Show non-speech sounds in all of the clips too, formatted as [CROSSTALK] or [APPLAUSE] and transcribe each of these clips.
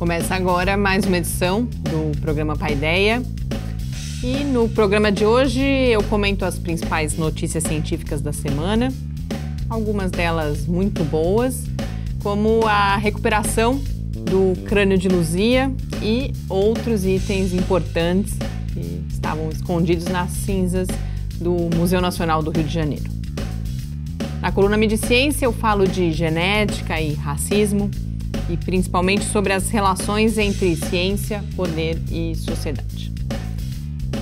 Começa agora mais uma edição do programa Paideia. E no programa de hoje eu comento as principais notícias científicas da semana, algumas delas muito boas, como a recuperação do crânio de Luzia e outros itens importantes que estavam escondidos nas cinzas do Museu Nacional do Rio de Janeiro. Na coluna Mediciência eu falo de genética e racismo, e principalmente sobre as relações entre ciência, poder e sociedade.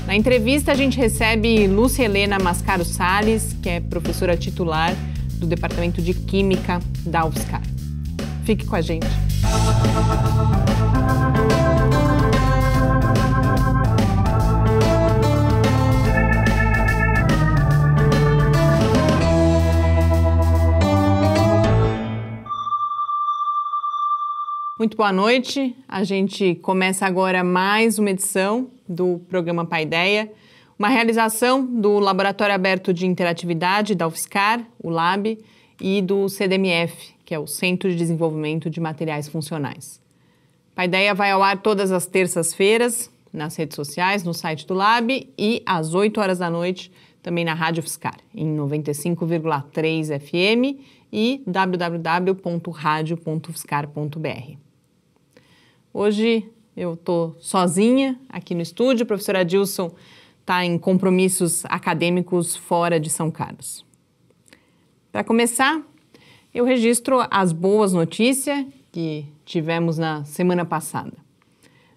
Na entrevista, a gente recebe Lúcia Helena Mascaro Sales, que é professora titular do Departamento de Química da UFSCar. Fique com a gente. Muito boa noite. A gente começa agora mais uma edição do programa Paideia, uma realização do Laboratório Aberto de Interatividade da UFSCar, o LAB, e do CDMF, que é o Centro de Desenvolvimento de Materiais Funcionais. Paideia vai ao ar todas as terças-feiras nas redes sociais, no site do LAB e às 8 horas da noite também na Rádio UFSCar, em 95,3 FM e www.radio.ufscar.br. Hoje eu estou sozinha aqui no estúdio, a professora Dilson está em compromissos acadêmicos fora de São Carlos. Para começar, eu registro as boas notícias que tivemos na semana passada.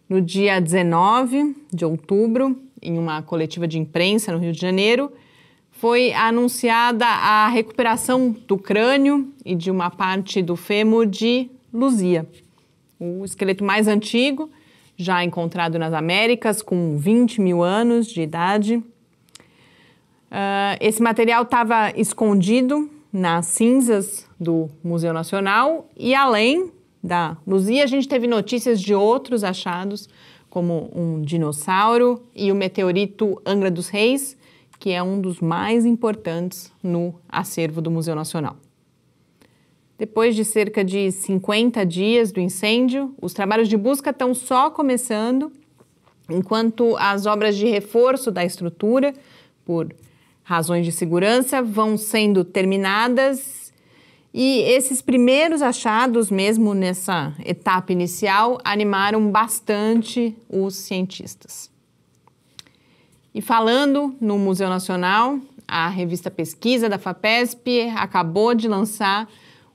No dia 19 de outubro, em uma coletiva de imprensa no Rio de Janeiro, foi anunciada a recuperação do crânio e de uma parte do fêmur de Luzia, o esqueleto mais antigo, já encontrado nas Américas, com 20 mil anos de idade. Uh, esse material estava escondido nas cinzas do Museu Nacional e além da Luzia, a gente teve notícias de outros achados, como um dinossauro e o meteorito Angra dos Reis, que é um dos mais importantes no acervo do Museu Nacional. Depois de cerca de 50 dias do incêndio, os trabalhos de busca estão só começando, enquanto as obras de reforço da estrutura, por razões de segurança, vão sendo terminadas. E esses primeiros achados, mesmo nessa etapa inicial, animaram bastante os cientistas. E falando no Museu Nacional, a revista Pesquisa da FAPESP acabou de lançar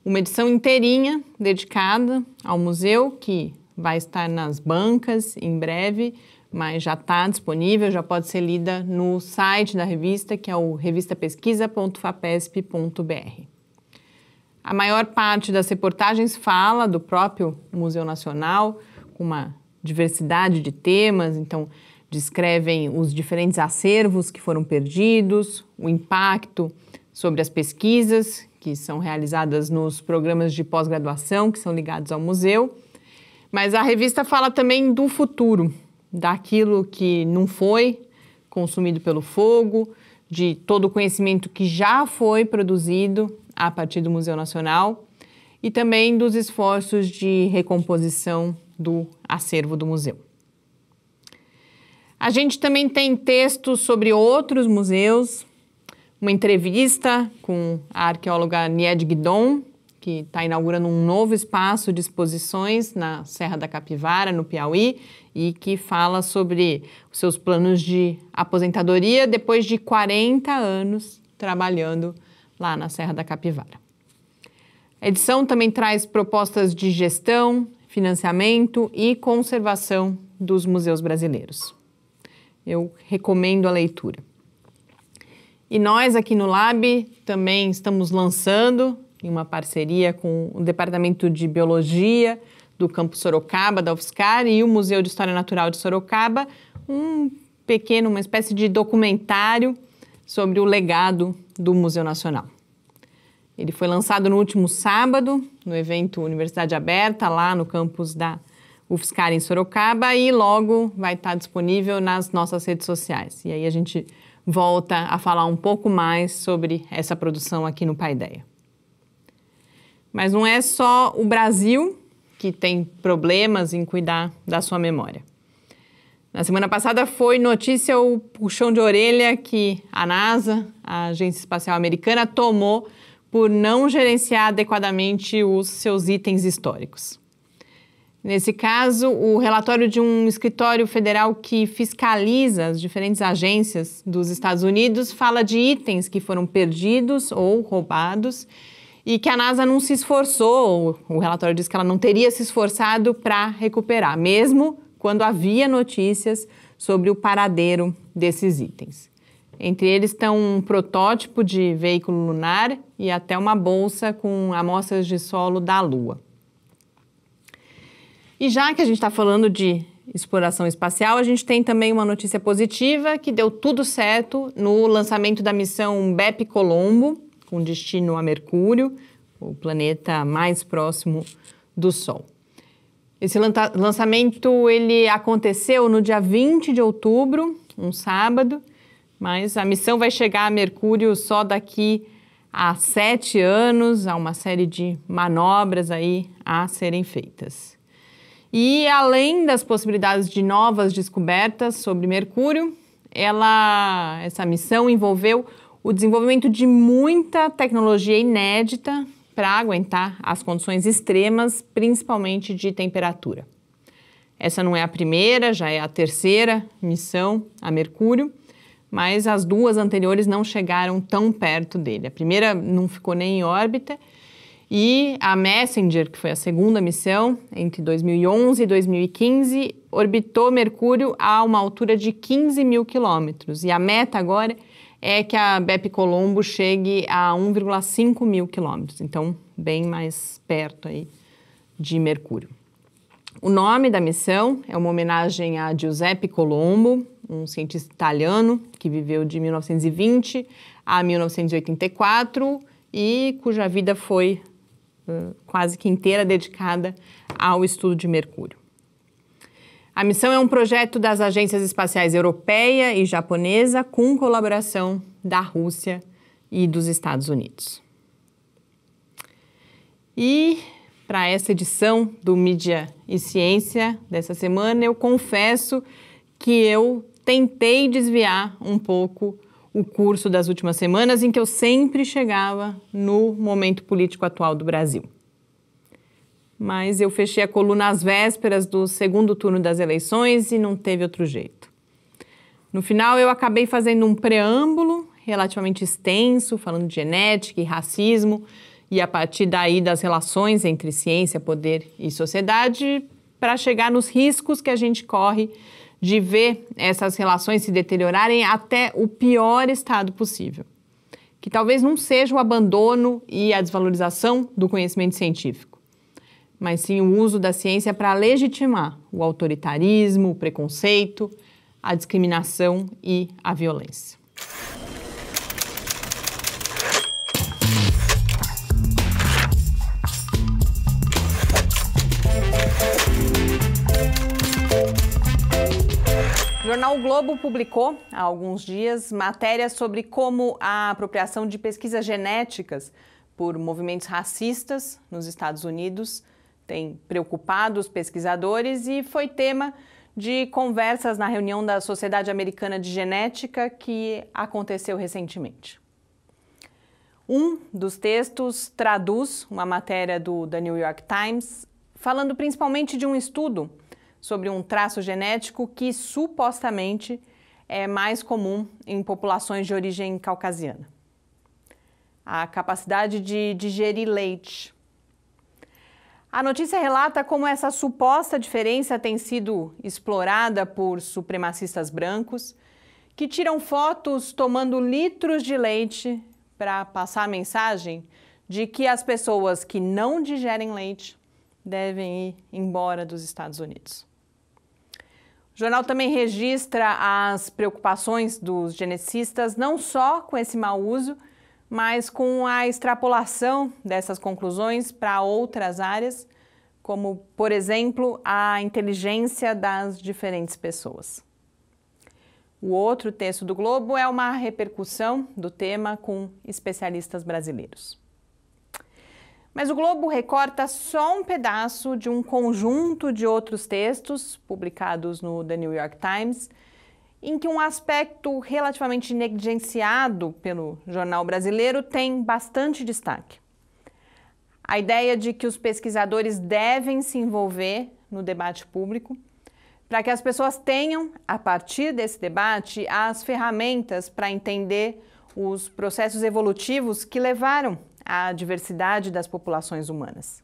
uma edição inteirinha dedicada ao museu, que vai estar nas bancas em breve, mas já está disponível, já pode ser lida no site da revista, que é o revistapesquisa.fapesp.br. A maior parte das reportagens fala do próprio Museu Nacional, com uma diversidade de temas, então descrevem os diferentes acervos que foram perdidos, o impacto sobre as pesquisas que são realizadas nos programas de pós-graduação que são ligados ao museu. Mas a revista fala também do futuro, daquilo que não foi consumido pelo fogo, de todo o conhecimento que já foi produzido a partir do Museu Nacional e também dos esforços de recomposição do acervo do museu. A gente também tem textos sobre outros museus, uma entrevista com a arqueóloga Nied Guidon, que está inaugurando um novo espaço de exposições na Serra da Capivara, no Piauí, e que fala sobre os seus planos de aposentadoria depois de 40 anos trabalhando lá na Serra da Capivara. A edição também traz propostas de gestão, financiamento e conservação dos museus brasileiros. Eu recomendo a leitura. E nós aqui no Lab também estamos lançando, em uma parceria com o Departamento de Biologia do Campo Sorocaba, da UFSCar, e o Museu de História Natural de Sorocaba, um pequeno, uma espécie de documentário sobre o legado do Museu Nacional. Ele foi lançado no último sábado, no evento Universidade Aberta, lá no campus da UFSCar em Sorocaba, e logo vai estar disponível nas nossas redes sociais. E aí a gente volta a falar um pouco mais sobre essa produção aqui no Paideia. Mas não é só o Brasil que tem problemas em cuidar da sua memória. Na semana passada foi notícia o puxão de orelha que a NASA, a Agência Espacial Americana, tomou por não gerenciar adequadamente os seus itens históricos. Nesse caso, o relatório de um escritório federal que fiscaliza as diferentes agências dos Estados Unidos fala de itens que foram perdidos ou roubados e que a NASA não se esforçou, o relatório diz que ela não teria se esforçado para recuperar, mesmo quando havia notícias sobre o paradeiro desses itens. Entre eles estão um protótipo de veículo lunar e até uma bolsa com amostras de solo da Lua. E já que a gente está falando de exploração espacial, a gente tem também uma notícia positiva que deu tudo certo no lançamento da missão BEP Colombo, com destino a Mercúrio, o planeta mais próximo do Sol. Esse lançamento ele aconteceu no dia 20 de outubro, um sábado, mas a missão vai chegar a Mercúrio só daqui a sete anos, há uma série de manobras aí a serem feitas. E além das possibilidades de novas descobertas sobre Mercúrio, ela, essa missão envolveu o desenvolvimento de muita tecnologia inédita para aguentar as condições extremas, principalmente de temperatura. Essa não é a primeira, já é a terceira missão a Mercúrio, mas as duas anteriores não chegaram tão perto dele. A primeira não ficou nem em órbita e a Messenger, que foi a segunda missão, entre 2011 e 2015, orbitou Mercúrio a uma altura de 15 mil quilômetros. E a meta agora é que a BEP Colombo chegue a 1,5 mil quilômetros. Então, bem mais perto aí de Mercúrio. O nome da missão é uma homenagem a Giuseppe Colombo, um cientista italiano que viveu de 1920 a 1984 e cuja vida foi eh, quase que inteira dedicada ao estudo de Mercúrio. A missão é um projeto das agências espaciais europeia e japonesa com colaboração da Rússia e dos Estados Unidos. E para essa edição do Mídia e Ciência dessa semana, eu confesso que eu tentei desviar um pouco o curso das últimas semanas em que eu sempre chegava no momento político atual do Brasil. Mas eu fechei a coluna às vésperas do segundo turno das eleições e não teve outro jeito. No final, eu acabei fazendo um preâmbulo relativamente extenso, falando de genética e racismo, e a partir daí das relações entre ciência, poder e sociedade, para chegar nos riscos que a gente corre de ver essas relações se deteriorarem até o pior estado possível, que talvez não seja o abandono e a desvalorização do conhecimento científico, mas sim o uso da ciência para legitimar o autoritarismo, o preconceito, a discriminação e a violência. O jornal Globo publicou há alguns dias matéria sobre como a apropriação de pesquisas genéticas por movimentos racistas nos Estados Unidos tem preocupado os pesquisadores e foi tema de conversas na reunião da Sociedade Americana de Genética que aconteceu recentemente. Um dos textos traduz uma matéria do The New York Times falando principalmente de um estudo sobre um traço genético que supostamente é mais comum em populações de origem caucasiana. A capacidade de digerir leite. A notícia relata como essa suposta diferença tem sido explorada por supremacistas brancos que tiram fotos tomando litros de leite para passar a mensagem de que as pessoas que não digerem leite devem ir embora dos Estados Unidos. O jornal também registra as preocupações dos genecistas, não só com esse mau uso, mas com a extrapolação dessas conclusões para outras áreas, como, por exemplo, a inteligência das diferentes pessoas. O outro texto do Globo é uma repercussão do tema com especialistas brasileiros. Mas o Globo recorta só um pedaço de um conjunto de outros textos publicados no The New York Times, em que um aspecto relativamente negligenciado pelo jornal brasileiro tem bastante destaque. A ideia de que os pesquisadores devem se envolver no debate público para que as pessoas tenham, a partir desse debate, as ferramentas para entender os processos evolutivos que levaram à diversidade das populações humanas.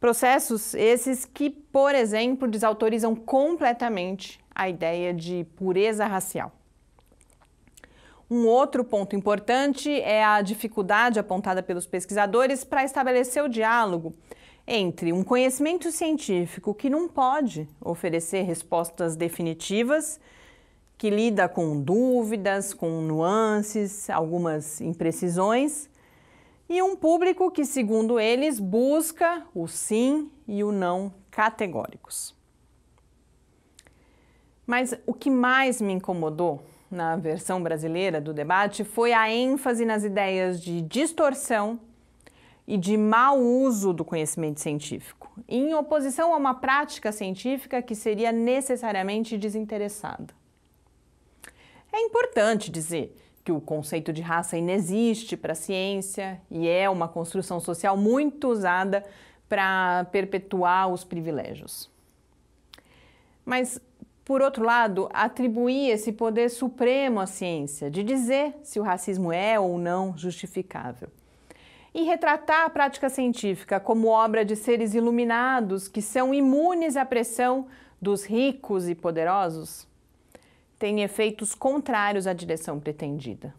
Processos esses que, por exemplo, desautorizam completamente a ideia de pureza racial. Um outro ponto importante é a dificuldade apontada pelos pesquisadores para estabelecer o diálogo entre um conhecimento científico que não pode oferecer respostas definitivas, que lida com dúvidas, com nuances, algumas imprecisões, e um público que, segundo eles, busca o sim e o não categóricos. Mas o que mais me incomodou na versão brasileira do debate foi a ênfase nas ideias de distorção e de mau uso do conhecimento científico, em oposição a uma prática científica que seria necessariamente desinteressada. É importante dizer que o conceito de raça inexiste para a ciência e é uma construção social muito usada para perpetuar os privilégios. Mas, por outro lado, atribuir esse poder supremo à ciência de dizer se o racismo é ou não justificável. E retratar a prática científica como obra de seres iluminados que são imunes à pressão dos ricos e poderosos tem efeitos contrários à direção pretendida,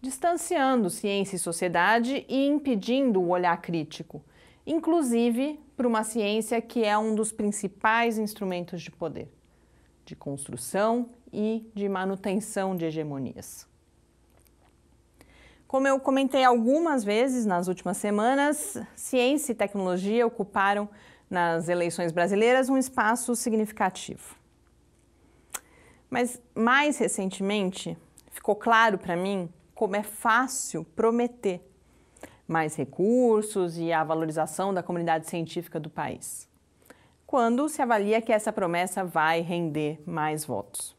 distanciando ciência e sociedade e impedindo o olhar crítico, inclusive para uma ciência que é um dos principais instrumentos de poder, de construção e de manutenção de hegemonias. Como eu comentei algumas vezes nas últimas semanas, ciência e tecnologia ocuparam nas eleições brasileiras um espaço significativo. Mas mais recentemente, ficou claro para mim como é fácil prometer mais recursos e a valorização da comunidade científica do país, quando se avalia que essa promessa vai render mais votos.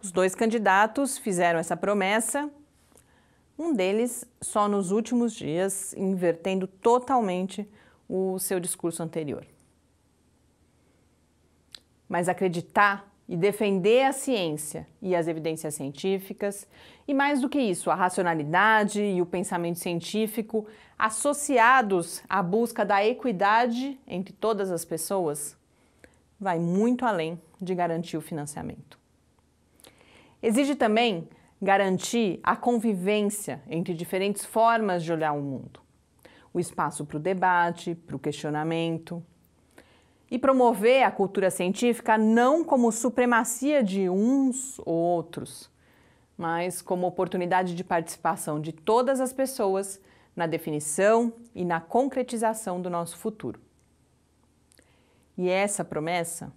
Os dois candidatos fizeram essa promessa, um deles só nos últimos dias, invertendo totalmente o seu discurso anterior. Mas acreditar e defender a ciência e as evidências científicas, e mais do que isso, a racionalidade e o pensamento científico associados à busca da equidade entre todas as pessoas, vai muito além de garantir o financiamento. Exige também garantir a convivência entre diferentes formas de olhar o mundo. O espaço para o debate, para o questionamento, e promover a cultura científica não como supremacia de uns ou outros, mas como oportunidade de participação de todas as pessoas na definição e na concretização do nosso futuro. E é essa promessa,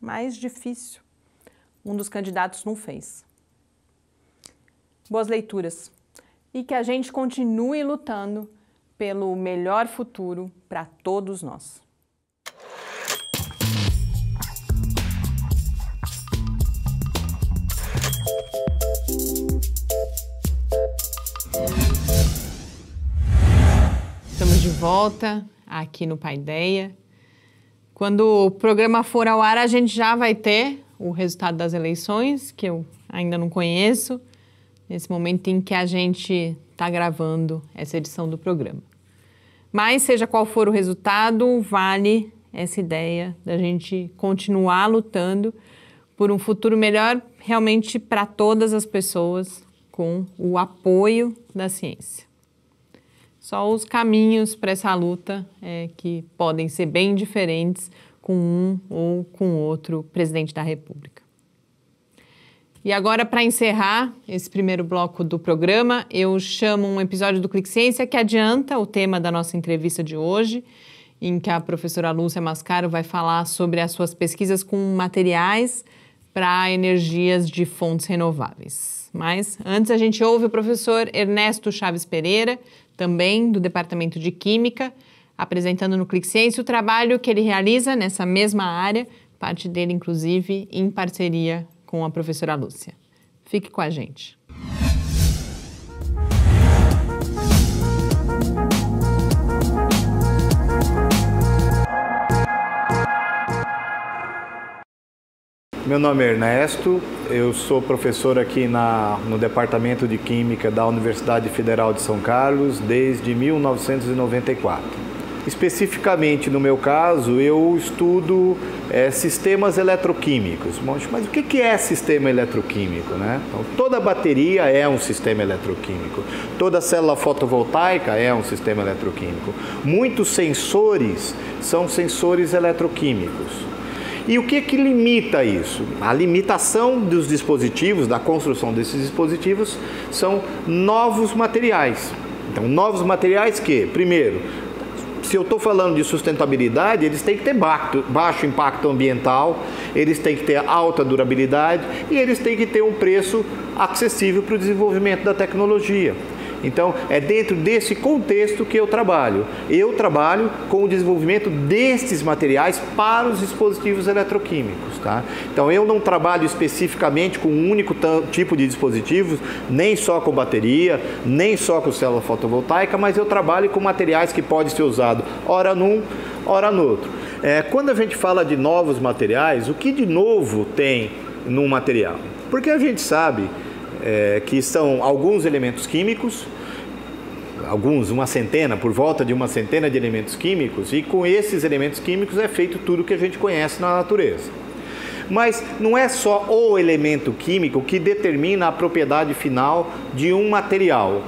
mais difícil, um dos candidatos não fez. Boas leituras e que a gente continue lutando pelo melhor futuro para todos nós. de volta aqui no Paideia. Quando o programa for ao ar, a gente já vai ter o resultado das eleições, que eu ainda não conheço, nesse momento em que a gente está gravando essa edição do programa. Mas, seja qual for o resultado, vale essa ideia da gente continuar lutando por um futuro melhor realmente para todas as pessoas com o apoio da ciência. Só os caminhos para essa luta é, que podem ser bem diferentes com um ou com outro presidente da República. E agora, para encerrar esse primeiro bloco do programa, eu chamo um episódio do Clique Ciência que adianta o tema da nossa entrevista de hoje, em que a professora Lúcia Mascaro vai falar sobre as suas pesquisas com materiais para energias de fontes renováveis. Mas antes a gente ouve o professor Ernesto Chaves Pereira também do Departamento de Química, apresentando no Clique Ciência o trabalho que ele realiza nessa mesma área, parte dele, inclusive, em parceria com a professora Lúcia. Fique com a gente. Meu nome é Ernesto, eu sou professor aqui na, no Departamento de Química da Universidade Federal de São Carlos desde 1994. Especificamente no meu caso, eu estudo é, sistemas eletroquímicos. Mas o que é sistema eletroquímico? Né? Então, toda bateria é um sistema eletroquímico, toda célula fotovoltaica é um sistema eletroquímico. Muitos sensores são sensores eletroquímicos. E o que, que limita isso? A limitação dos dispositivos, da construção desses dispositivos, são novos materiais. Então, novos materiais que, primeiro, se eu estou falando de sustentabilidade, eles têm que ter baixo impacto ambiental, eles têm que ter alta durabilidade e eles têm que ter um preço acessível para o desenvolvimento da tecnologia. Então, é dentro desse contexto que eu trabalho. Eu trabalho com o desenvolvimento destes materiais para os dispositivos eletroquímicos. Tá? Então, eu não trabalho especificamente com um único tipo de dispositivos, nem só com bateria, nem só com célula fotovoltaica, mas eu trabalho com materiais que podem ser usados ora num, ora no outro. É, quando a gente fala de novos materiais, o que de novo tem num material? Porque a gente sabe é, que são alguns elementos químicos alguns, uma centena, por volta de uma centena de elementos químicos, e com esses elementos químicos é feito tudo que a gente conhece na natureza. Mas não é só o elemento químico que determina a propriedade final de um material.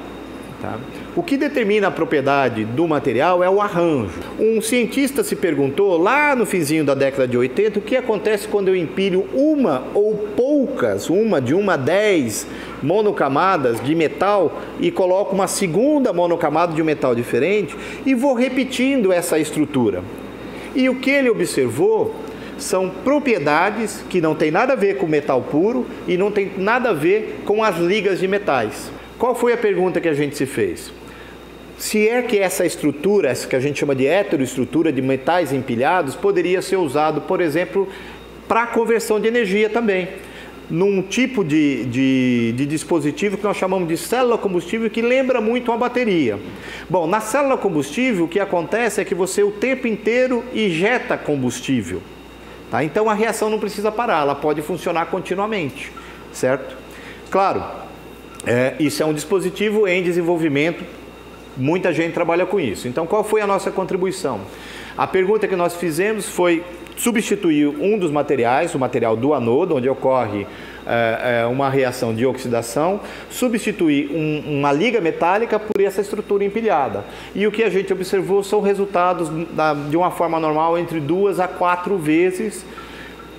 Tá? O que determina a propriedade do material é o arranjo. Um cientista se perguntou lá no finzinho da década de 80 o que acontece quando eu empilho uma ou poucas, uma de uma a dez monocamadas de metal e coloco uma segunda monocamada de um metal diferente e vou repetindo essa estrutura. E o que ele observou são propriedades que não tem nada a ver com metal puro e não tem nada a ver com as ligas de metais. Qual foi a pergunta que a gente se fez? se é que essa estrutura, essa que a gente chama de heteroestrutura de metais empilhados, poderia ser usado, por exemplo, para conversão de energia também num tipo de, de, de, dispositivo que nós chamamos de célula combustível que lembra muito uma bateria. Bom, na célula combustível o que acontece é que você o tempo inteiro injeta combustível. Tá? Então a reação não precisa parar, ela pode funcionar continuamente, certo? Claro, é, isso é um dispositivo em desenvolvimento Muita gente trabalha com isso. Então, qual foi a nossa contribuição? A pergunta que nós fizemos foi substituir um dos materiais, o material do anodo, onde ocorre é, uma reação de oxidação, substituir um, uma liga metálica por essa estrutura empilhada. E o que a gente observou são resultados, da, de uma forma normal, entre duas a quatro vezes,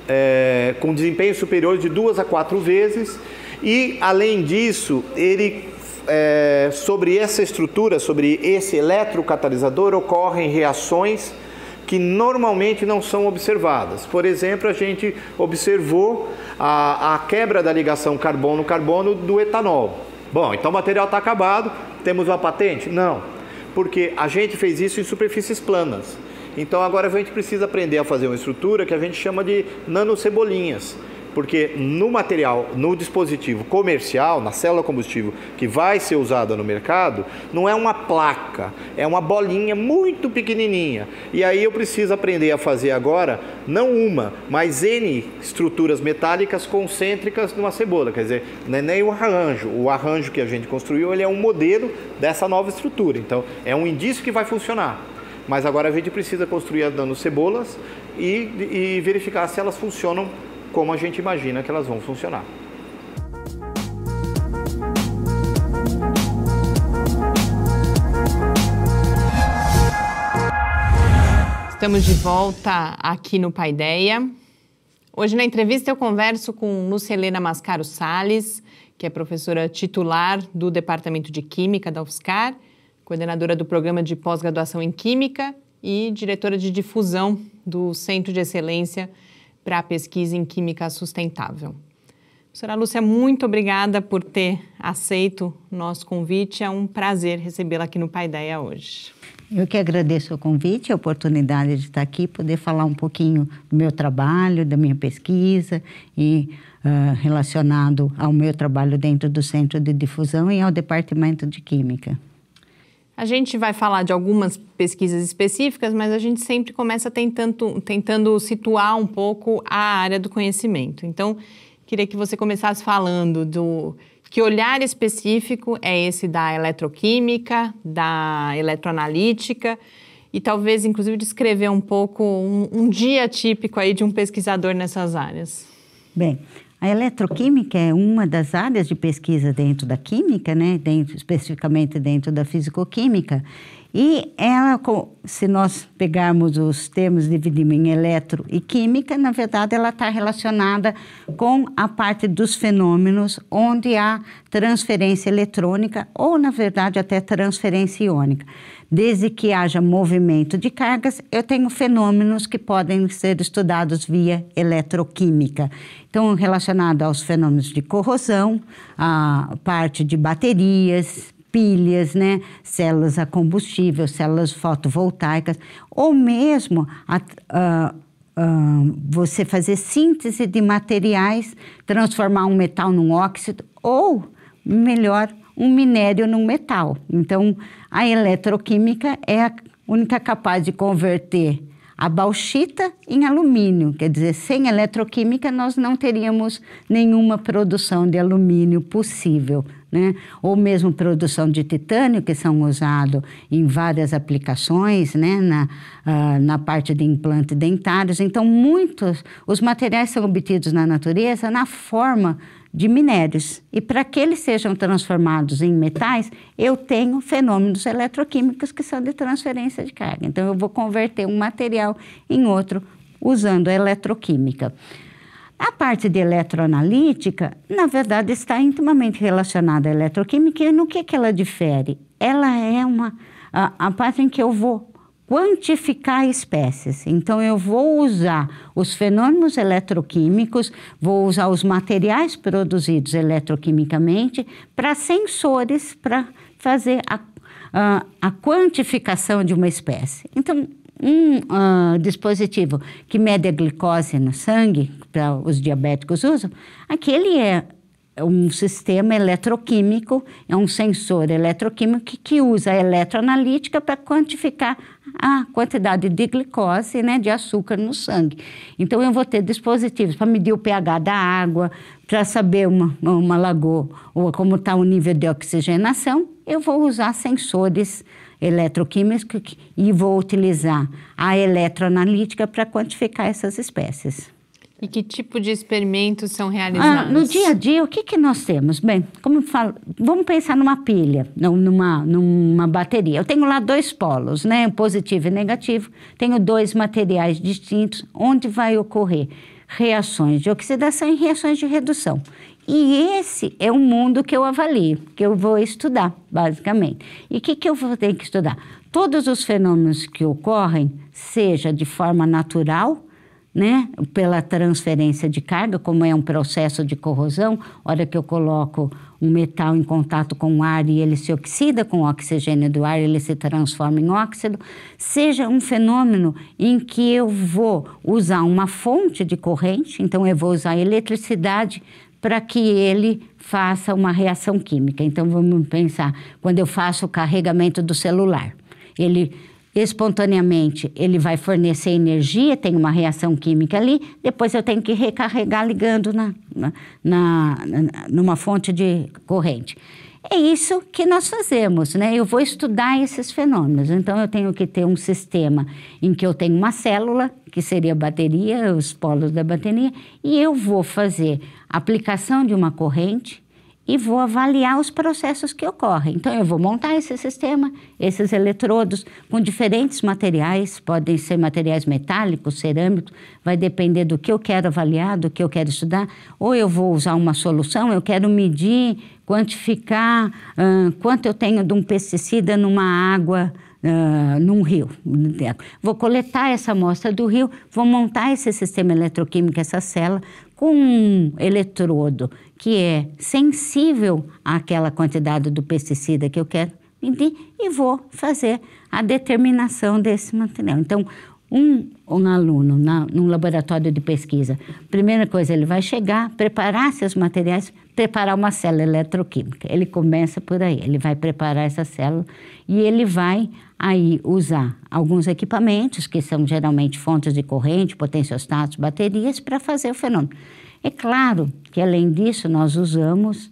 é, com desempenho superior de duas a quatro vezes. E, além disso, ele é, sobre essa estrutura, sobre esse eletrocatalisador, ocorrem reações que normalmente não são observadas. Por exemplo, a gente observou a, a quebra da ligação carbono-carbono do etanol. Bom, então o material está acabado, temos uma patente? Não, porque a gente fez isso em superfícies planas. Então agora a gente precisa aprender a fazer uma estrutura que a gente chama de nanocebolinhas porque no material, no dispositivo comercial, na célula combustível que vai ser usada no mercado, não é uma placa, é uma bolinha muito pequenininha. E aí eu preciso aprender a fazer agora não uma, mas N estruturas metálicas concêntricas numa cebola, quer dizer, não é nem o arranjo, o arranjo que a gente construiu, ele é um modelo dessa nova estrutura. Então, é um indício que vai funcionar. Mas agora a gente precisa construir as cebolas e, e verificar se elas funcionam como a gente imagina que elas vão funcionar. Estamos de volta aqui no Paideia. Hoje na entrevista eu converso com Lucelena Mascaro Sales, que é professora titular do Departamento de Química da UFSCar, coordenadora do programa de pós-graduação em Química e diretora de difusão do Centro de Excelência para a pesquisa em química sustentável. Professora Lúcia, muito obrigada por ter aceito o nosso convite. É um prazer recebê-la aqui no Paideia hoje. Eu que agradeço o convite, a oportunidade de estar aqui, poder falar um pouquinho do meu trabalho, da minha pesquisa e uh, relacionado ao meu trabalho dentro do Centro de Difusão e ao Departamento de Química. A gente vai falar de algumas pesquisas específicas, mas a gente sempre começa tentando, tentando situar um pouco a área do conhecimento. Então, queria que você começasse falando do que olhar específico é esse da eletroquímica, da eletroanalítica e talvez, inclusive, descrever um pouco um, um dia típico aí de um pesquisador nessas áreas. Bem, a eletroquímica é uma das áreas de pesquisa dentro da química, né? dentro, especificamente dentro da fisicoquímica. E ela, se nós pegarmos os termos divididos em eletro e química, na verdade ela está relacionada com a parte dos fenômenos onde há transferência eletrônica ou, na verdade, até transferência iônica. Desde que haja movimento de cargas, eu tenho fenômenos que podem ser estudados via eletroquímica. Então, relacionado aos fenômenos de corrosão, a parte de baterias, pilhas, né? células a combustível, células fotovoltaicas, ou mesmo a, a, a, você fazer síntese de materiais, transformar um metal num óxido, ou melhor, um minério num metal. Então, a eletroquímica é a única capaz de converter a bauxita em alumínio. Quer dizer, sem eletroquímica nós não teríamos nenhuma produção de alumínio possível, né? Ou mesmo produção de titânio, que são usados em várias aplicações, né? Na, ah, na parte de implantes dentários. Então, muitos, os materiais são obtidos na natureza na forma de minérios. E para que eles sejam transformados em metais, eu tenho fenômenos eletroquímicos que são de transferência de carga. Então, eu vou converter um material em outro usando a eletroquímica. A parte de eletroanalítica, na verdade, está intimamente relacionada à eletroquímica e no que, que ela difere? Ela é uma a, a parte em que eu vou quantificar espécies. Então, eu vou usar os fenômenos eletroquímicos, vou usar os materiais produzidos eletroquimicamente para sensores para fazer a, a, a, quantificação de uma espécie. Então, um uh, dispositivo que mede a glicose no sangue, que os diabéticos usam, aquele é é um sistema eletroquímico, é um sensor eletroquímico que, que usa a eletroanalítica para quantificar a quantidade de glicose, né, de açúcar no sangue. Então, eu vou ter dispositivos para medir o pH da água, para saber uma, uma lagoa ou como está o nível de oxigenação. Eu vou usar sensores eletroquímicos e vou utilizar a eletroanalítica para quantificar essas espécies. E que tipo de experimentos são ah, realizados? Ah, no dia a dia, o que, que nós temos? Bem, como falo, vamos pensar numa pilha, numa, numa bateria. Eu tenho lá dois polos, né? Positivo e negativo. Tenho dois materiais distintos, onde vai ocorrer reações de oxidação e reações de redução. E esse é o mundo que eu avalio, que eu vou estudar, basicamente. E o que, que eu vou ter que estudar? Todos os fenômenos que ocorrem, seja de forma natural né? Pela transferência de carga, como é um processo de corrosão, hora que eu coloco um metal em contato com o ar e ele se oxida com o oxigênio do ar, ele se transforma em óxido, seja um fenômeno em que eu vou usar uma fonte de corrente, então eu vou usar eletricidade para que ele faça uma reação química. Então vamos pensar, quando eu faço o carregamento do celular, ele espontaneamente ele vai fornecer energia, tem uma reação química ali, depois eu tenho que recarregar ligando na, na, na, numa fonte de corrente. É isso que nós fazemos, né? Eu vou estudar esses fenômenos. Então, eu tenho que ter um sistema em que eu tenho uma célula, que seria a bateria, os polos da bateria, e eu vou fazer aplicação de uma corrente e vou avaliar os processos que ocorrem. Então, eu vou montar esse sistema, esses eletrodos com diferentes materiais, podem ser materiais metálicos, cerâmicos, vai depender do que eu quero avaliar, do que eu quero estudar. Ou eu vou usar uma solução, eu quero medir, quantificar hum, quanto eu tenho de um pesticida numa água ah, num rio. Vou coletar essa amostra do rio, vou montar esse sistema eletroquímico, essa célula, com um eletrodo que é sensível àquela quantidade do pesticida que eu quero e vou fazer a determinação desse material. Então, um, um aluno na, num laboratório de pesquisa, primeira coisa, ele vai chegar, preparar seus materiais preparar uma célula eletroquímica. Ele começa por aí, ele vai preparar essa célula e ele vai aí usar alguns equipamentos, que são geralmente fontes de corrente, potenciostatos, baterias, para fazer o fenômeno. É claro que, além disso, nós usamos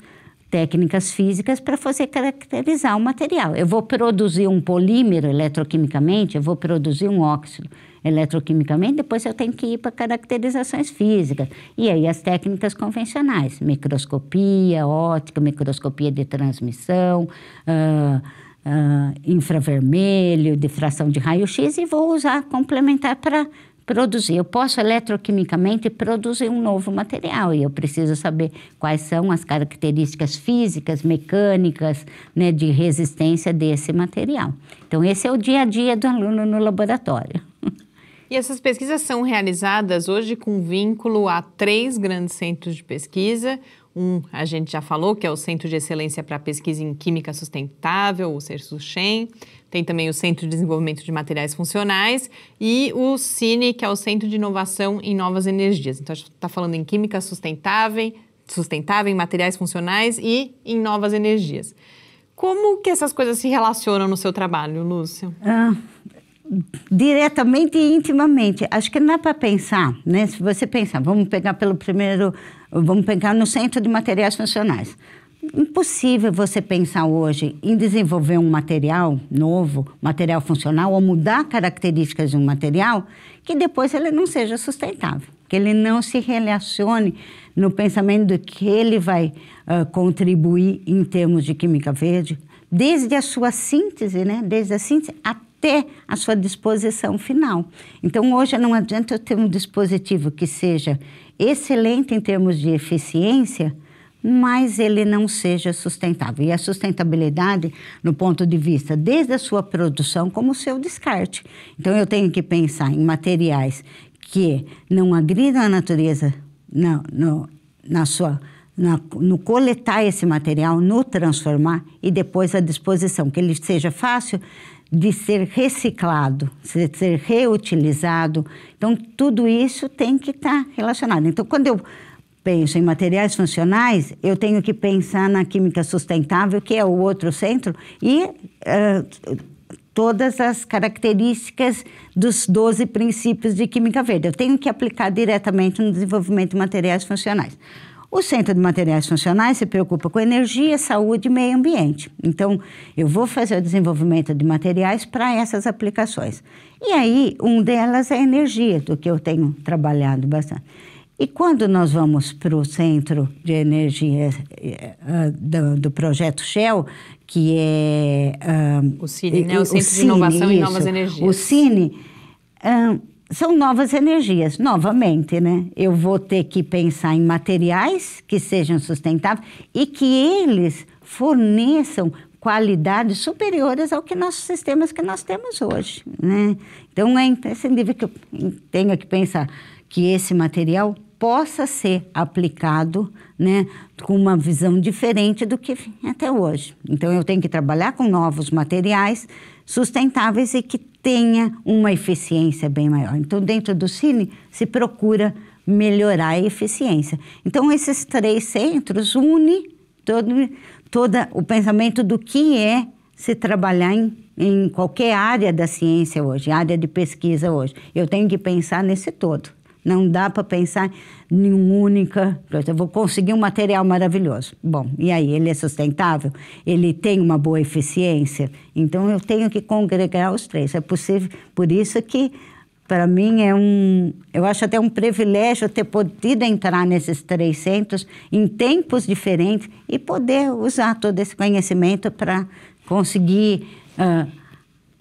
técnicas físicas para fazer caracterizar o material. Eu vou produzir um polímero eletroquimicamente, eu vou produzir um óxido eletroquimicamente, depois eu tenho que ir para caracterizações físicas. E aí as técnicas convencionais, microscopia, ótica, microscopia de transmissão, uh, uh, infravermelho, difração de raio-x, e vou usar complementar para produzir. Eu posso eletroquimicamente produzir um novo material e eu preciso saber quais são as características físicas, mecânicas, né, de resistência desse material. Então, esse é o dia a dia do aluno no laboratório. E essas pesquisas são realizadas hoje com vínculo a três grandes centros de pesquisa. Um, a gente já falou, que é o Centro de Excelência para Pesquisa em Química Sustentável, o CERSUCHEM. Tem também o Centro de Desenvolvimento de Materiais Funcionais e o CINE, que é o Centro de Inovação em Novas Energias. Então, a gente está falando em química sustentável, sustentável, em materiais funcionais e em novas energias. Como que essas coisas se relacionam no seu trabalho, Lúcio? Ah, diretamente e intimamente. Acho que não dá para pensar, né? Se você pensar, vamos pegar pelo primeiro, vamos pegar no Centro de Materiais Funcionais. Impossível você pensar hoje em desenvolver um material novo, material funcional, ou mudar características de um material que depois ele não seja sustentável, que ele não se relacione no pensamento do que ele vai uh, contribuir em termos de química verde, desde a sua síntese, né? desde a síntese até ter à sua disposição final. Então, hoje não adianta eu ter um dispositivo que seja excelente em termos de eficiência, mas ele não seja sustentável. E a sustentabilidade, no ponto de vista desde a sua produção como o seu descarte. Então, eu tenho que pensar em materiais que não agridam a natureza na, no, na sua na, no coletar esse material, no transformar e depois à disposição, que ele seja fácil de ser reciclado, de ser reutilizado. Então, tudo isso tem que estar tá relacionado. Então, quando eu penso em materiais funcionais, eu tenho que pensar na química sustentável, que é o outro centro, e uh, todas as características dos 12 princípios de química verde. Eu tenho que aplicar diretamente no desenvolvimento de materiais funcionais. O Centro de Materiais Funcionais se preocupa com energia, saúde e meio ambiente. Então, eu vou fazer o desenvolvimento de materiais para essas aplicações. E aí, um delas é a energia, do que eu tenho trabalhado bastante. E quando nós vamos para o Centro de Energia uh, do, do, projeto Shell, que é. Uh, o CINE, né? o Centro o Cine, de Inovação isso, e Novas Energias. O CINE. Uh, são novas energias, novamente, né? Eu vou ter que pensar em materiais que sejam sustentáveis e que eles forneçam qualidades superiores ao que nossos sistemas que nós temos hoje, né? Então é imprescindível que eu tenha que pensar que esse material possa ser aplicado, né, com uma visão diferente do que até hoje. Então eu tenho que trabalhar com novos materiais, sustentáveis e que tenha uma eficiência bem maior. Então, dentro do Cine, se procura melhorar a eficiência. Então, esses três centros unem todo, todo o pensamento do que é se trabalhar em, em qualquer área da ciência hoje, área de pesquisa hoje. Eu tenho que pensar nesse todo. Não dá para pensar nenhuma única. Eu vou conseguir um material maravilhoso. Bom, e aí, ele é sustentável? Ele tem uma boa eficiência? Então, eu tenho que congregar os três. É possível. Por isso que, para mim, é um... Eu acho até um privilégio ter podido entrar nesses três centros em tempos diferentes e poder usar todo esse conhecimento para conseguir... Uh,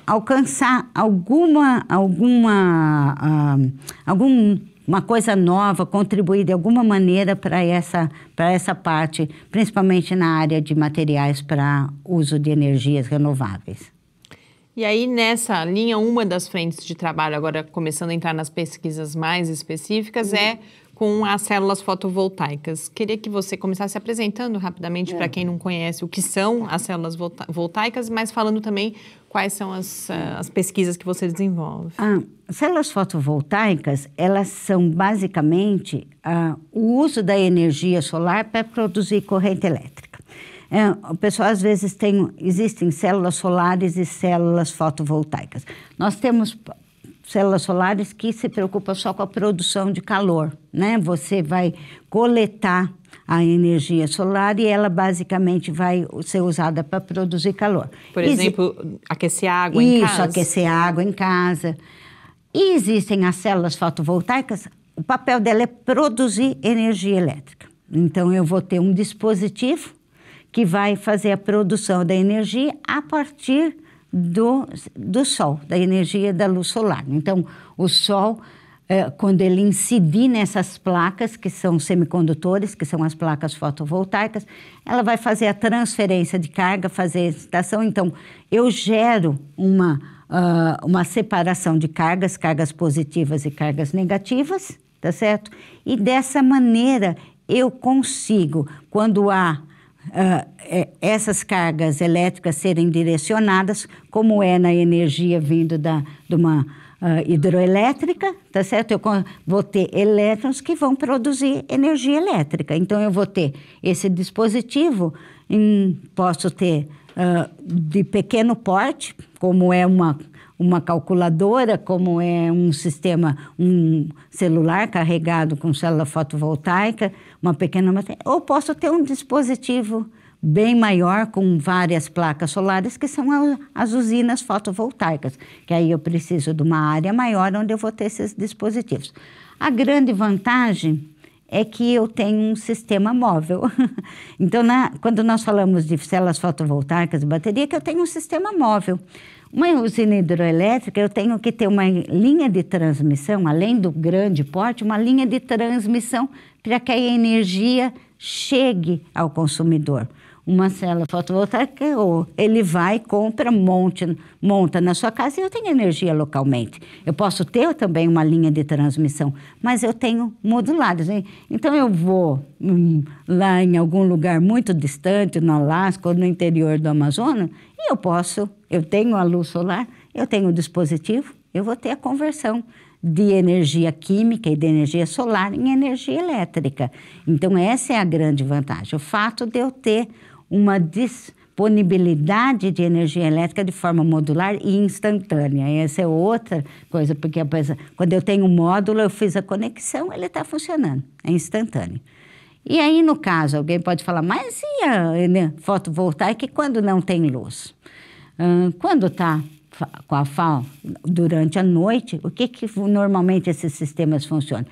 alcançar alguma, alguma, uh, algum uma coisa nova, contribuir de alguma maneira para essa, essa parte, principalmente na área de materiais para uso de energias renováveis. E aí, nessa linha, uma das frentes de trabalho, agora começando a entrar nas pesquisas mais específicas, é com as células fotovoltaicas. Queria que você começasse apresentando rapidamente é. para quem não conhece o que são as células voltaicas, mas falando também Quais são as, eh, as pesquisas que você desenvolve? Ah, células fotovoltaicas, elas são basicamente ah, o uso da energia solar para produzir corrente elétrica. É, o pessoal às vezes tem, existem células solares e células fotovoltaicas. Nós temos células solares que se preocupam só com a produção de calor, né? Você vai coletar a energia solar e ela basicamente vai ser usada para produzir calor. Por exemplo, aquecer água em casa. Isso, aquecer água em casa. E existem as células fotovoltaicas, o papel dela é produzir energia elétrica. Então eu vou ter um dispositivo que vai fazer a produção da energia a partir do, do sol, da energia da luz solar. Então, o sol é, quando ele incidir nessas placas, que são semicondutores, que são as placas fotovoltaicas, ela vai fazer a transferência de carga, fazer a excitação. Então, eu gero uma, uh, uma separação de cargas, cargas positivas e cargas negativas, tá certo? E dessa maneira eu consigo, quando há uh, essas cargas elétricas serem direcionadas, como é na energia vindo da, de uma uh, hidroelétrica, tá certo? Eu vou ter elétrons que vão produzir energia elétrica. Então, eu vou ter esse dispositivo, em, posso ter uh, de pequeno porte, como é uma, uma calculadora, como é um sistema, um celular carregado com célula fotovoltaica, uma pequena matéria, ou posso ter um dispositivo bem maior, com várias placas solares, que são as usinas fotovoltaicas, que aí eu preciso de uma área maior onde eu vou ter esses dispositivos. A grande vantagem é que eu tenho um sistema móvel. [LAUGHS] então, na, quando nós falamos de células fotovoltaicas e bateria, que eu tenho um sistema móvel. Uma usina hidroelétrica, eu tenho que ter uma linha de transmissão, além do grande porte, uma linha de transmissão para que a energia chegue ao consumidor uma célula fotovoltaica, ou ele vai, compra, monta monta na sua casa e eu tenho energia localmente. Eu posso ter também uma linha de transmissão, mas eu tenho modulados. Então eu vou hum, lá em algum lugar muito distante, no Alasca ou no interior do Amazonas, e eu posso, eu tenho a luz solar, eu tenho o dispositivo, eu vou ter a conversão de energia química e de energia solar em energia elétrica. Então, essa é a grande vantagem, o fato de eu ter uma disponibilidade de energia elétrica de forma modular e instantânea. Essa é outra coisa, porque quando eu tenho um módulo, eu fiz a conexão, ele está funcionando, é instantâneo. E aí, no caso, alguém pode falar, mas e a né, fotovoltaica quando não tem luz? quando está com a FAO durante a noite, o que, que normalmente esses sistemas funcionam?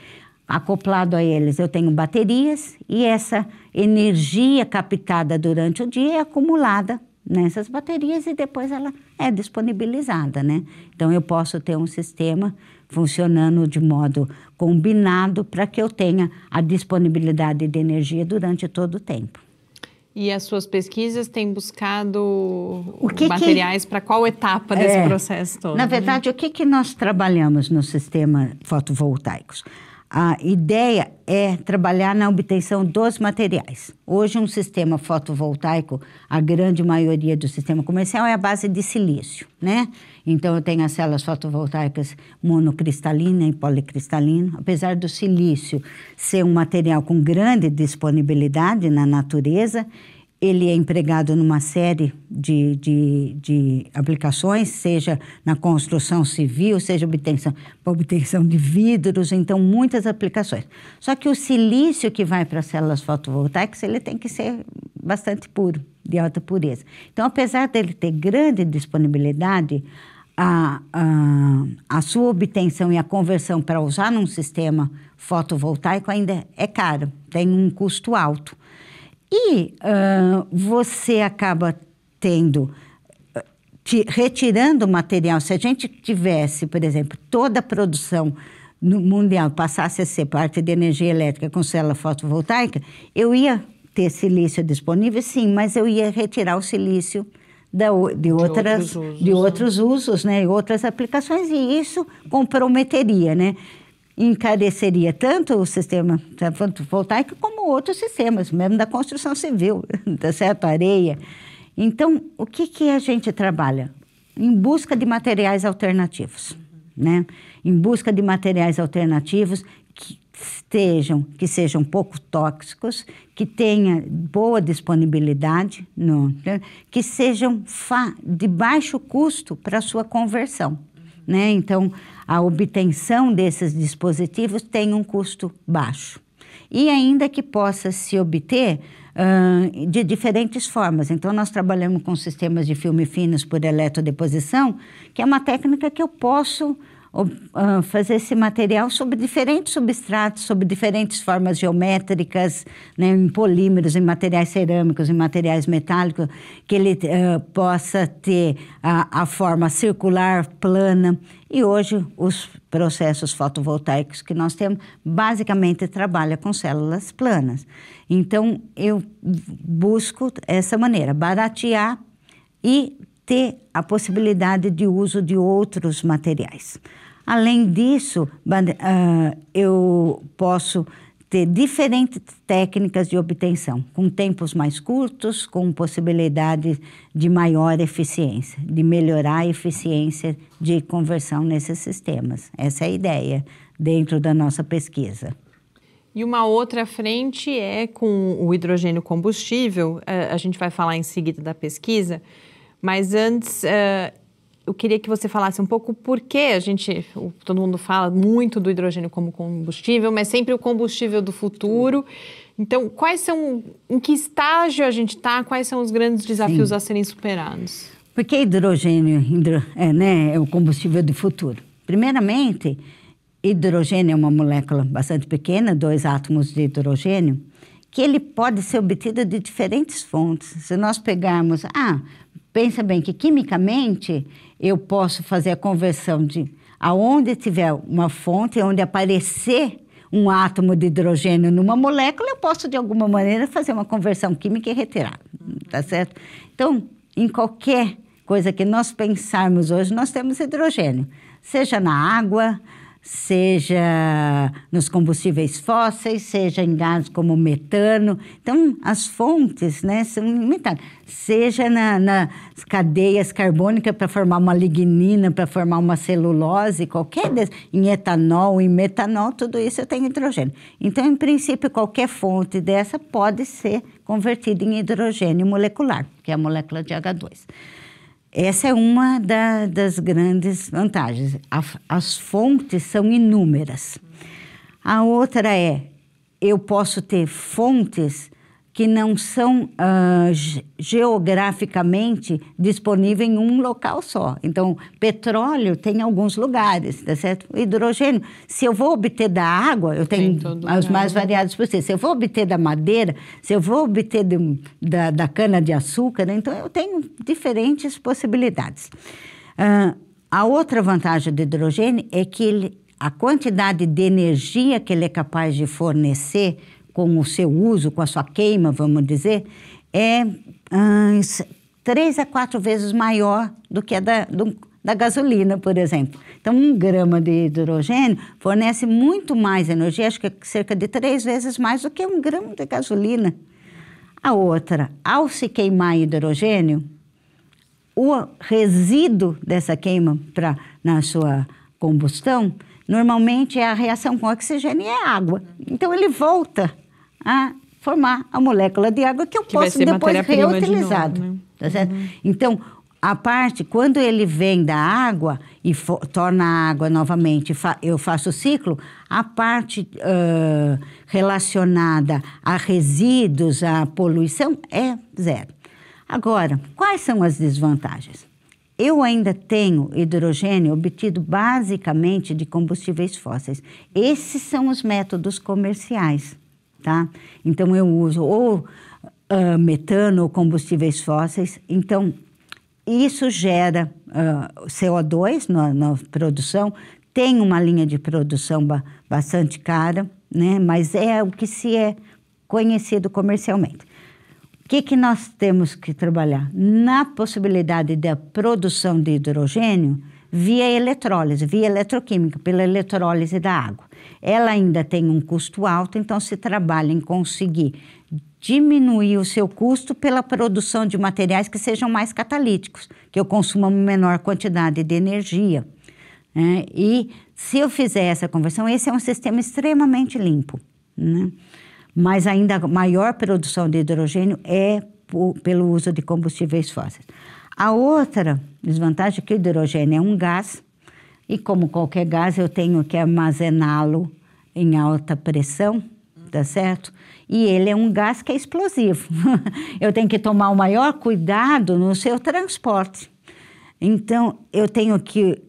acoplado a eles, eu tenho baterias e essa energia captada durante o dia é acumulada nessas baterias e depois ela é disponibilizada, né? Então eu posso ter um sistema funcionando de modo combinado para que eu tenha a disponibilidade de energia durante todo o tempo. E as suas pesquisas têm buscado que materiais que... para qual etapa desse é, processo todo? Na né? verdade, né? o que, que nós trabalhamos no sistema fotovoltaicos? A ideia é trabalhar na obtenção dos materiais. Hoje, um sistema fotovoltaico, a grande maioria do sistema comercial é a base de silício, né? Então, eu tenho as células fotovoltaicas monocristalina e policristalina. Apesar do silício ser um material com grande disponibilidade na natureza, ele é empregado numa série de, de, de aplicações, seja na construção civil, seja obtenção, obtenção de vidros, então muitas aplicações. Só que o silício que vai para as células fotovoltaicas, ele tem que ser bastante puro, de alta pureza. Então, apesar dele ter grande disponibilidade, a, a, a, sua obtenção e a conversão para usar num sistema fotovoltaico ainda é caro, tem um custo alto. E uh, você acaba tendo ah, te, retirando o material, se a gente tivesse, por exemplo, toda a produção no mundial passasse a ser parte de energia elétrica com célula fotovoltaica, eu ia ter silício disponível, sim, mas eu ia retirar o silício da, de, outras, de outros usos, de outros usos né? outras aplicações, e isso comprometeria, né? encareceria tanto o sistema fotovoltaico tá, como outros sistemas, mesmo da construção civil, [LAUGHS] tá certo? Areia. Então, o que, que a gente trabalha? Em busca de materiais alternativos, né? Em busca de materiais alternativos que estejam, que sejam pouco tóxicos, que tenha boa disponibilidade, no, né? que sejam de baixo custo para sua conversão, né? Então, a obtenção desses dispositivos tem um custo baixo. E ainda que possa se obter uh, de diferentes formas. Então, nós trabalhamos com sistemas de filme finos por eletrodeposição, que é uma técnica que eu posso ah, fazer esse material sobre diferentes substratos, sobre diferentes formas geométricas, né, em polímeros, em materiais cerâmicos, em materiais metálicos, que ele uh, possa ter a, a forma circular, plana. E hoje os processos fotovoltaicos que nós temos basicamente trabalha com células planas. Então eu busco essa maneira, baratear e ter a possibilidade de uso de outros materiais. Além disso, ah, eu posso ter diferentes técnicas de obtenção, com tempos mais curtos, com possibilidade de maior eficiência, de melhorar a eficiência de conversão nesses sistemas. Essa é a ideia dentro da nossa pesquisa. E uma outra frente é com o hidrogênio combustível, é, a gente vai falar em seguida da pesquisa, mas antes é, eu queria que você falasse um pouco por que a gente, todo mundo fala muito do hidrogênio como combustível, mas sempre o combustível do futuro. Então, quais são, em que estágio a gente está? Quais são os grandes desafios Sim. a serem superados? Porque hidrogênio hidro, é, né, é o combustível do futuro. Primeiramente, hidrogênio é uma molécula bastante pequena, dois átomos de hidrogênio, que ele pode ser obtido de diferentes fontes. Se nós pegarmos, ah, Pensa bem que quimicamente eu posso fazer a conversão de aonde tiver uma fonte, onde aparecer um átomo de hidrogênio numa molécula, eu posso de alguma maneira fazer uma conversão química e retirar, tá certo? Então, em qualquer coisa que nós pensarmos hoje, nós temos hidrogênio, seja na água, seja nos combustíveis fósseis, seja em gases como metano. Então, as fontes né, são limitadas. Seja na, nas cadeias carbônicas para formar uma lignina, para formar uma celulose, qualquer des... em etanol, em metanol, tudo isso tem hidrogênio. Então, em princípio, qualquer fonte dessa pode ser convertida em hidrogênio molecular, que é a molécula de H2. Essa é uma da, das grandes vantagens. A, as fontes são inúmeras. A outra é: eu posso ter fontes que não são uh, geograficamente disponíveis em um local só. Então, petróleo tem em alguns lugares, tá certo? Hidrogênio, se eu vou obter da água, eu tenho as mais né? variadas possíveis. Se eu vou obter da madeira, se eu vou obter de, da, da cana-de-açúcar, né? então eu tenho diferentes possibilidades. Uh, a outra vantagem do hidrogênio é que ele, a quantidade de energia que ele é capaz de fornecer com o seu uso, com a sua queima, vamos dizer, é hum, três a quatro vezes maior do que a da, do, da gasolina, por exemplo. Então, um grama de hidrogênio fornece muito mais energia, acho que é cerca de três vezes mais do que um grama de gasolina. A outra, ao se queimar hidrogênio, o resíduo dessa queima pra, na sua combustão normalmente é a reação com oxigênio e é água. Então, ele volta a formar a molécula de água que eu que posso depois reutilizar. De né? tá uhum. Então, a parte, quando ele vem da água e for, torna a água novamente, fa eu faço o ciclo, a parte uh, relacionada a resíduos, a poluição, é zero. Agora, quais são as desvantagens? Eu ainda tenho hidrogênio obtido basicamente de combustíveis fósseis. Esses são os métodos comerciais tá? Então eu uso ou uh, metano ou combustíveis fósseis. Então isso gera uh, ah, CO2 na, na, produção. Tem uma linha de produção ba bastante cara, né? Mas é o que se é conhecido comercialmente. O que, que nós temos que trabalhar? Na possibilidade da produção de hidrogênio, via eletrólise, via eletroquímica, pela eletrólise da água. Ela ainda tem um custo alto, então se trabalha em conseguir diminuir o seu custo pela produção de materiais que sejam mais catalíticos, que eu consuma menor quantidade de energia. Né? E se eu fizer essa conversão, esse é um sistema extremamente limpo. Né? Mas ainda a maior produção de hidrogênio é pelo uso de combustíveis fósseis. A outra desvantagem é que o hidrogênio é um gás, e como qualquer gás, eu tenho que armazená-lo em alta pressão, tá certo? E ele é um gás que é explosivo. [LAUGHS] eu tenho que tomar o maior cuidado no seu transporte. Então, eu tenho que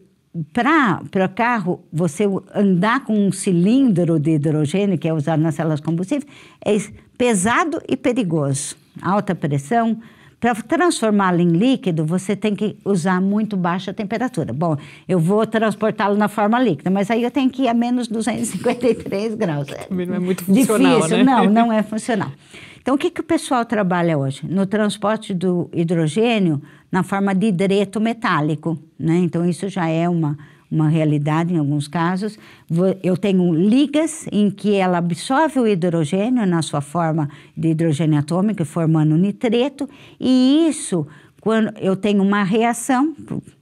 para carro, você andar com um cilindro de hidrogênio, que é usado nas células combustíveis, é pesado e perigoso. Alta pressão, para transformá-lo em líquido, você tem que usar muito baixa temperatura. Bom, eu vou transportá-lo na forma líquida, mas aí eu tenho que ir a menos 253 graus. Também não é muito funcional, Difícil, né? não, não é funcional. Então, o que, que o pessoal trabalha hoje? No transporte do hidrogênio na forma de hidreto metálico, né? Então, isso já é uma uma realidade em alguns casos. Eu tenho ligas em que ela absorve o hidrogênio na sua forma de hidrogênio atômico, formando nitreto, e isso, quando eu tenho uma reação,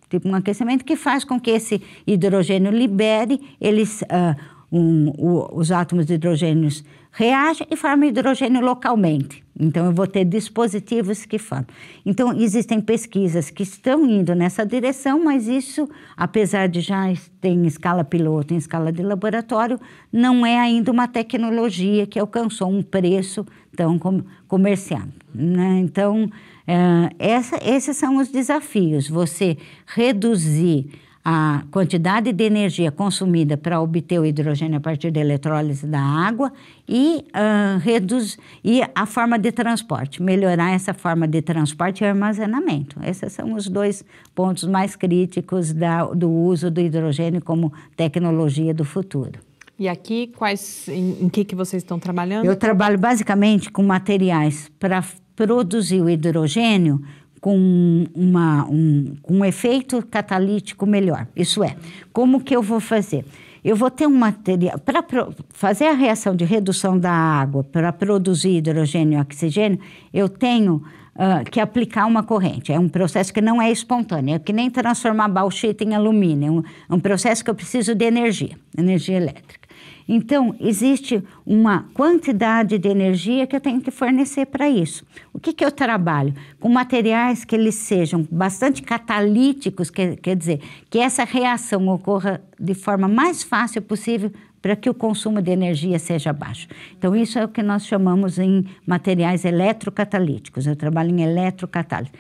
tipo um aquecimento, que faz com que esse hidrogênio libere, eles, uh, um, o, os átomos de hidrogênios reagem e formam hidrogênio localmente. Então, eu vou ter dispositivos que falam. Então, existem pesquisas que estão indo nessa direção, mas isso, apesar de já ter em escala piloto, em escala de laboratório, não é ainda uma tecnologia que alcançou um preço tão com comercial. Né? Então, é, essa, esses são os desafios: você reduzir a quantidade de energia consumida para obter o hidrogênio a partir da eletrólise da água e, uh, reduz, e a forma de transporte, melhorar essa forma de transporte e armazenamento. Esses são os dois pontos mais críticos da, do uso do hidrogênio como tecnologia do futuro. E aqui, quais, em, em que, que vocês estão trabalhando? Eu trabalho basicamente com materiais para produzir o hidrogênio com, uma, um, com um efeito catalítico melhor. Isso é, como que eu vou fazer? Eu vou ter um material. Para fazer a reação de redução da água para produzir hidrogênio e oxigênio, eu tenho uh, que aplicar uma corrente. É um processo que não é espontâneo, é que nem transformar bauxita em alumínio. É um, é um processo que eu preciso de energia, energia elétrica. Então, existe uma quantidade de energia que eu tenho que fornecer para isso. O que, que eu trabalho? Com materiais que eles sejam bastante catalíticos, quer, quer dizer, que essa reação ocorra de forma mais fácil possível para que o consumo de energia seja baixo. Então, isso é o que nós chamamos em materiais eletrocatalíticos. Eu trabalho em eletrocatálise.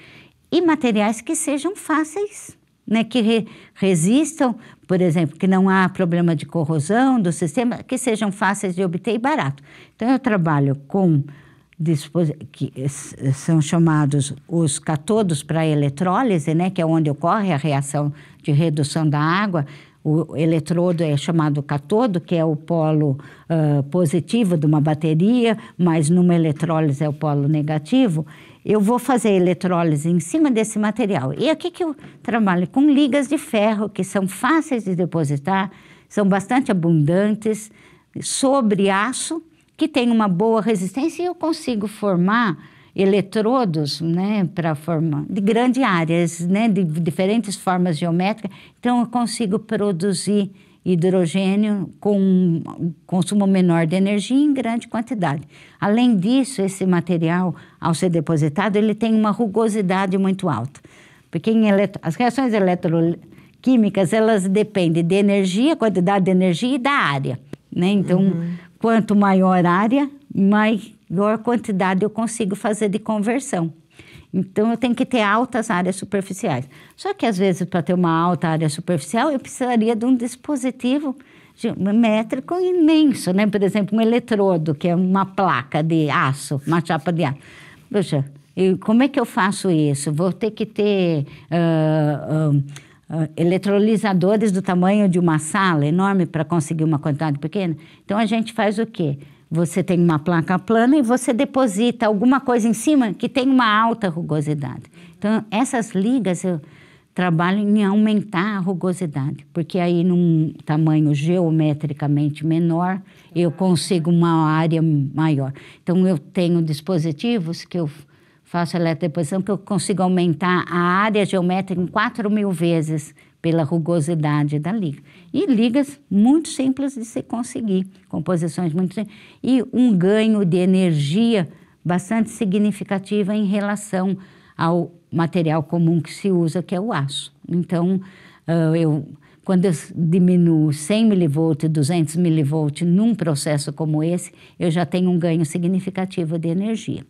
E materiais que sejam fáceis né, que re resistam, por exemplo, que não há problema de corrosão do sistema, que sejam fáceis de obter e barato. Então, eu trabalho com que são chamados os catodos para eletrólise, né, que é onde ocorre a reação de redução da água, o eletrodo é chamado catodo, que é o polo uh, positivo de uma bateria, mas numa eletrólise é o polo negativo. Eu vou fazer eletrólise em cima desse material. E aqui que eu trabalho com ligas de ferro, que são fáceis de depositar, são bastante abundantes, sobre aço, que tem uma boa resistência, e eu consigo formar eletrodos, né, para formar de grandes áreas, né, de diferentes formas geométricas. Então eu consigo produzir hidrogênio com um consumo menor de energia em grande quantidade. Além disso, esse material, ao ser depositado, ele tem uma rugosidade muito alta, porque eletro... as reações eletroquímicas elas dependem de energia, quantidade de energia e da área, né? Então, uhum. quanto maior a área, mais maior quantidade eu consigo fazer de conversão. Então, eu tenho que ter altas áreas superficiais. Só que, às vezes, para ter uma alta área superficial, eu precisaria de um dispositivo métrico imenso, né? Por exemplo, um eletrodo, que é uma placa de aço, uma chapa de aço. Poxa, e como é que eu faço isso? Vou ter que ter uh, uh, uh, eletrolisadores do tamanho de uma sala enorme para conseguir uma quantidade pequena? Então, a gente faz o quê? Você tem uma placa plana e você deposita alguma coisa em cima que tem uma alta rugosidade. Então, essas ligas eu trabalho em aumentar a rugosidade, porque aí num tamanho geometricamente menor, eu consigo uma área maior. Então, eu tenho dispositivos que eu faço eletrodeposição que eu consigo aumentar a área geométrica em 4 mil vezes pela rugosidade da liga. E ligas muito simples de se conseguir, composições muito simples, e um ganho de energia bastante significativa em relação ao material comum que se usa, que é o aço. Então, ah, eu, quando eu diminuo 100 mV, 200 mV num processo como esse, eu já tenho um ganho significativo de energia.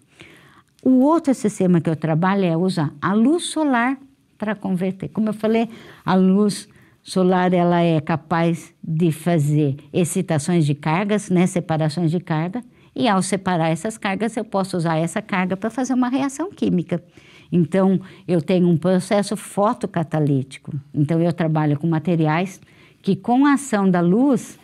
O outro sistema que eu trabalho é usar a luz solar para converter. Como eu falei, a luz solar ela é capaz de fazer excitações de cargas, né, separações de carga, e ao separar essas cargas eu posso usar essa carga para fazer uma reação química. Então eu tenho um processo fotocatalítico. Então eu trabalho com materiais que com a ação da luz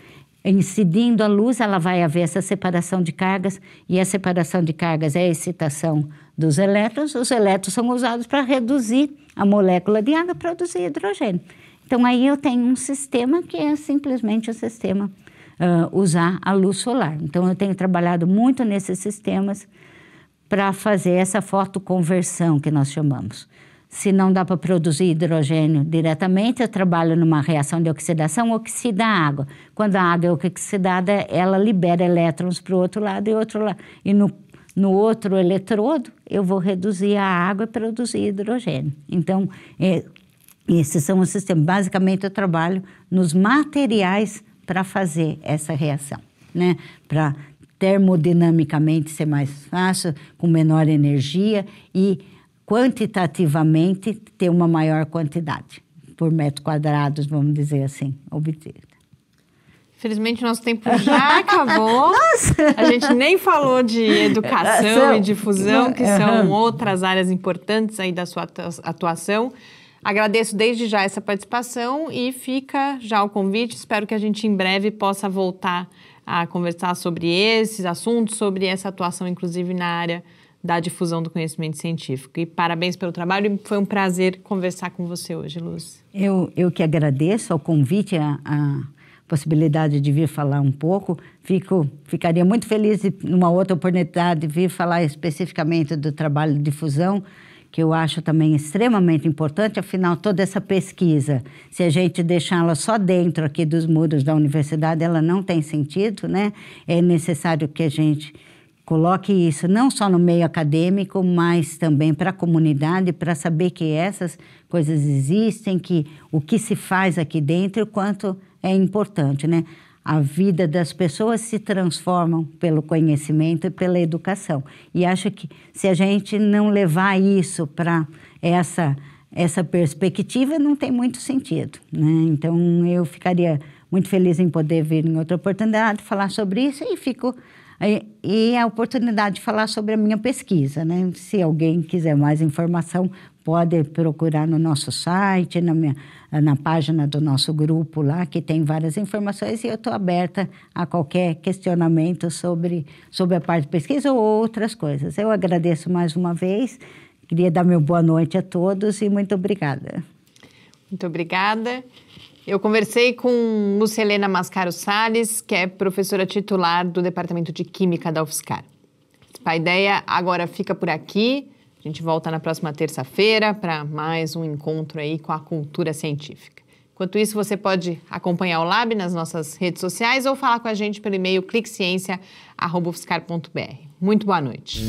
incidindo a luz, ela vai haver essa separação de cargas e a separação de cargas é a excitação dos elétrons, os elétrons são usados para reduzir a molécula de água e produzir hidrogênio. Então, aí eu tenho um sistema que é simplesmente o sistema uh, usar a luz solar. Então, eu tenho trabalhado muito nesses sistemas para fazer essa fotoconversão que nós chamamos. Se não dá para produzir hidrogênio diretamente, eu trabalho numa reação de oxidação, oxida a água. Quando a água é oxidada, ela libera elétrons para o outro lado e outro lado. E no no outro eletrodo, eu vou reduzir a água e produzir hidrogênio. Então, é, esses são os sistemas. Basicamente, eu trabalho nos materiais para fazer essa reação, né? Para termodinamicamente ser mais fácil, com menor energia e quantitativamente ter uma maior quantidade por metro quadrado, vamos dizer assim, obter. Infelizmente, nosso tempo já acabou. [LAUGHS] Nossa. A gente nem falou de educação é, e difusão, que são é. outras áreas importantes aí da sua atuação. Agradeço desde já essa participação e fica já o convite. Espero que a gente em breve possa voltar a conversar sobre esses assuntos, sobre essa atuação, inclusive na área da difusão do conhecimento científico. E parabéns pelo trabalho, foi um prazer conversar com você hoje, Luz. Eu, eu que agradeço ao convite, a, a possibilidade de vir falar um pouco. Fico, ficaria muito feliz numa outra oportunidade, de vir falar especificamente do trabalho de difusão, que eu acho também extremamente importante, afinal, toda essa pesquisa, se a gente deixá-la só dentro aqui dos muros da universidade, ela não tem sentido, né? É necessário que a gente coloque isso não só no meio acadêmico, mas também para a comunidade, para saber que essas coisas existem, que o que se faz aqui dentro, quanto é importante, né? A vida das pessoas se transformam pelo conhecimento e pela educação. E acho que se a gente não levar isso para essa essa perspectiva, não tem muito sentido, né? Então eu ficaria muito feliz em poder vir em outra oportunidade falar sobre isso e fico e a oportunidade de falar sobre a minha pesquisa. Né? Se alguém quiser mais informação, pode procurar no nosso site, na, minha, na página do nosso grupo lá, que tem várias informações, e eu estou aberta a qualquer questionamento sobre, sobre a parte de pesquisa ou outras coisas. Eu agradeço mais uma vez, queria dar meu boa noite a todos e muito obrigada. Muito obrigada. Eu conversei com Lucelena Mascaro Sales, que é professora titular do Departamento de Química da UFSCar. A ideia agora fica por aqui. A gente volta na próxima terça-feira para mais um encontro aí com a cultura científica. Enquanto isso, você pode acompanhar o Lab nas nossas redes sociais ou falar com a gente pelo e-mail clicciência.ufscar.br. Muito boa noite.